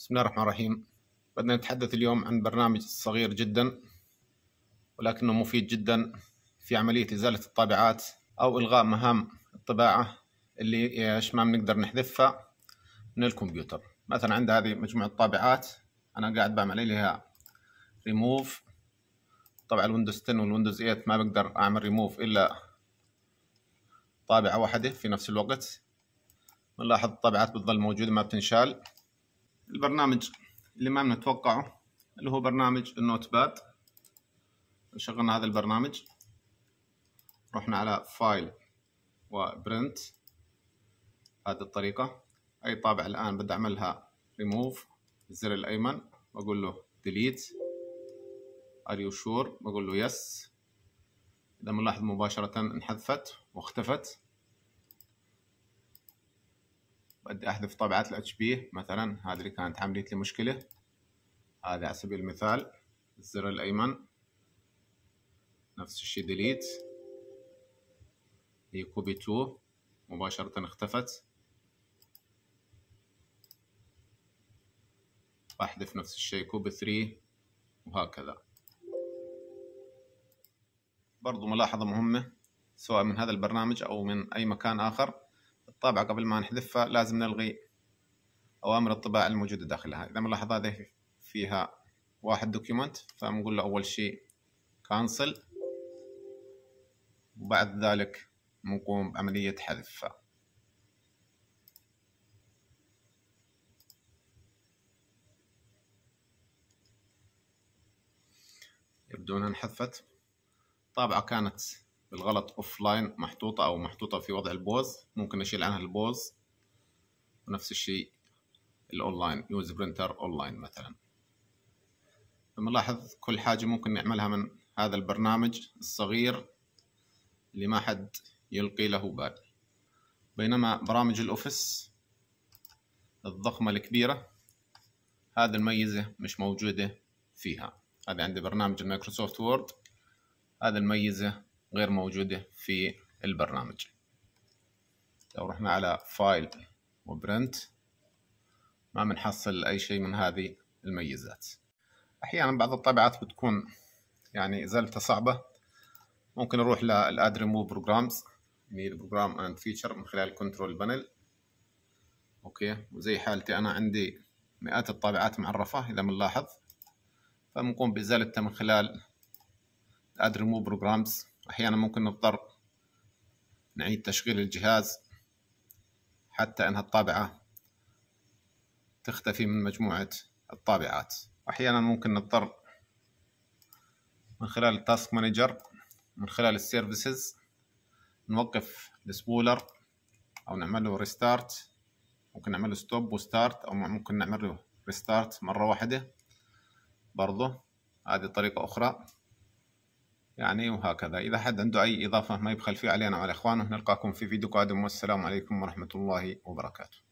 بسم الله الرحمن الرحيم بدنا نتحدث اليوم عن برنامج صغير جدا ولكنه مفيد جدا في عملية إزالة الطابعات أو إلغاء مهام الطباعة اللي إيش ما بنقدر نحذفها من الكمبيوتر مثلا عندي هذه مجموعة طابعات أنا قاعد بعمل لها ريموف طبعا الويندوز 10 والويندوز 8 ما بقدر أعمل ريموف إلا طابعة واحدة في نفس الوقت بنلاحظ الطابعات بتظل موجودة ما بتنشال البرنامج اللي ما بنتوقعه اللي هو برنامج النوت باد شغلنا هذا البرنامج رحنا على فايل وبرنت هذه الطريقة أي طابع الآن بدي أعملها ريموف الزر الأيمن وأقول له ديليت ار يو شور بقول له يس إذا بنلاحظ مباشرة انحذفت واختفت بدي احذف طبعات بي مثلا هذه اللي كانت عملت لي مشكله هذا على سبيل المثال الزر الايمن نفس الشيء ديليت هي كوبي 2 مباشرة اختفت احذف نفس الشيء كوبي 3 وهكذا برضو ملاحظة مهمة سواء من هذا البرنامج أو من أي مكان آخر الطابعة قبل ما نحذفها لازم نلغي أوامر الطباعة الموجودة داخلها إذا ملاحظة هذه فيها واحد دوكيومنت فنقول له أول شيء كانسل وبعد ذلك نقوم بعملية حذفها يبدو أنها انحذفت طابعة كانت بالغلط اوف لاين محطوطة او محطوطة في وضع البوز ممكن اشيل عنها البوز ونفس الشيء الاونلاين يوز برينتر اونلاين مثلا فملاحظ نلاحظ كل حاجة ممكن نعملها من هذا البرنامج الصغير اللي ما حد يلقي له بال بينما برامج الاوفيس الضخمة الكبيرة هذا الميزة مش موجودة فيها هذا عندي برنامج المايكروسوفت وورد هذا الميزة غير موجودة في البرنامج لو رحنا على فايل وبرنت ما بنحصل أي شيء من هذه الميزات أحيانا بعض الطابعات بتكون يعني إزالتها صعبة ممكن نروح للاد ريموف بروجرامز نيد بروجرام اند فيتشر من خلال كنترول بانل اوكي وزي حالتي انا عندي مئات الطابعات معرفة اذا بنلاحظ فبنقوم بازالتها من خلال الاد ريموف بروجرامز أحيانا ممكن نضطر نعيد تشغيل الجهاز حتى أن الطابعة تختفي من مجموعة الطابعات أحيانا ممكن نضطر من خلال التاسك مانجر من خلال السيرفيسز نوقف السبولر أو نعمل له ريستارت ممكن نعمل له ستوب وستارت أو ممكن نعمل له ريستارت مرة واحدة برضه هذه طريقة أخرى يعني وهكذا إذا حد عنده أي إضافة ما يبخل فيه علينا وعلى إخوانه نلقاكم في فيديو قادم والسلام عليكم ورحمة الله وبركاته